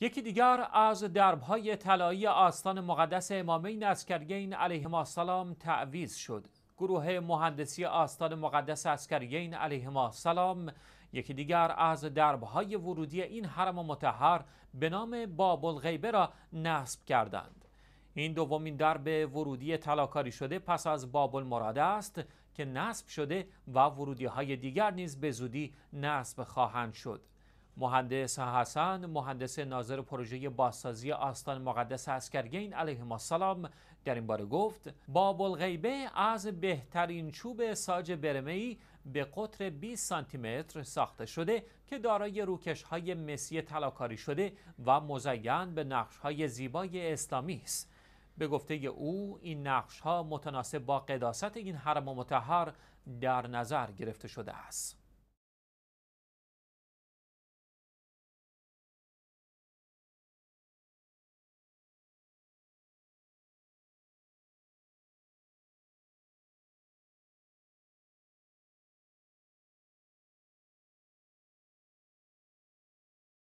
یکی دیگر از دربهای طلایی آستان مقدس امامین علیه علیهم السلام تعویز شد گروه مهندسی آستان مقدس علیه علیهم السلام یکی دیگر از دربهای ورودی این حرم متحر به نام باب الغیبه را نصب کردند این دومین درب ورودی تلاکاری شده پس از باب المراد است که نصب شده و ورودی های دیگر نیز به زودی نصب خواهند شد مهندس حسن مهندس ناظر پروژه بازسازی آستان مقدس اسکرگین علیه السلام در این باره گفت باب الغیبه از بهترین چوب ساج برمهی به قطر 20 سانتی متر ساخته شده که دارای روکش های مسی طلاکاری شده و مزین به نقش های زیبای اسلامی است به گفته او این نقش ها متناسب با قداست این حرم متحر در نظر گرفته شده است